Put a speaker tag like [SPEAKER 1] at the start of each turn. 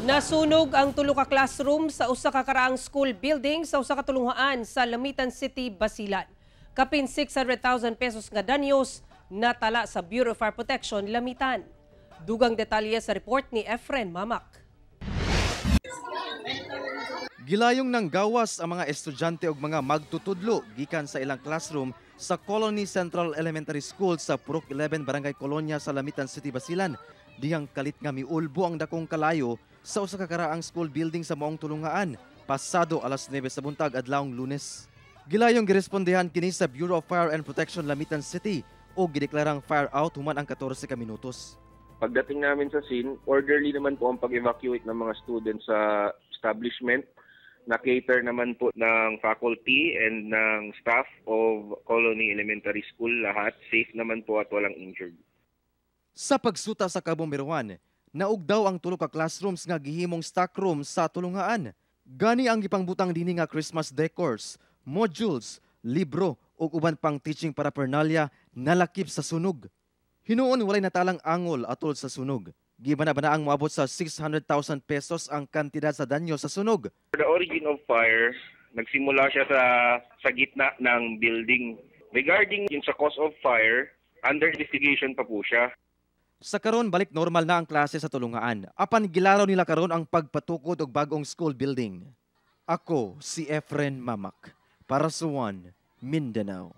[SPEAKER 1] Nasunog ang tulo ka classroom sa usa ka karaang school building sa usa ka tulungaan sa Lamitan City, Basilan. Kapin 600,000 pesos nga danyos natala sa Bureau of Fire Protection, Lamitan. Dugang detalye sa report ni Efren Mamak.
[SPEAKER 2] Gilayong nang gawas ang mga estudyante og mga magtutudlo gikan sa ilang classroom sa Colony Central Elementary School sa Purok 11 Barangay Colonia sa Lamitan City, Basilan. Dihang kalit nga miulbo ang dakong kalayo sa usa ka karaang school building sa Moong Tulungaan pasado alas 9 sa buntag adlawng Lunes. Gilayong girespondehan kini sa Bureau of Fire and Protection Lamitan City o gideklarang fire out human ang 14 ka minutos.
[SPEAKER 3] Pagdating namin sa scene, orderly naman po ang pag-evacuate ng mga students sa establishment na-cater naman po ng faculty and ng staff of Colony Elementary School lahat. Safe naman po at walang
[SPEAKER 2] injured. Sa pagsuta sa kabumiruan, naog daw ang tulo ka classrooms nga gihimong stock room sa tulungaan. Gani ang ipangbutang dini nga Christmas decors, modules, libro ug uban pang teaching para paraphernalia nalakip sa sunog. Hinuon walay natalang angol atol sa sunog. Gibana-bana ang maabot sa 600,000 pesos ang kantidad sa danyo sa sunog?
[SPEAKER 3] For the origin of fire, nagsimula siya sa, sa gitna ng building. Regarding yung sa cause of fire, under investigation pa po siya.
[SPEAKER 2] Sa karon balik normal na ang klase sa tulungaan. Apan gilaraw nila karon ang pagpatukod og bagong school building. Ako si Efren Mamak para sa One Mindanao.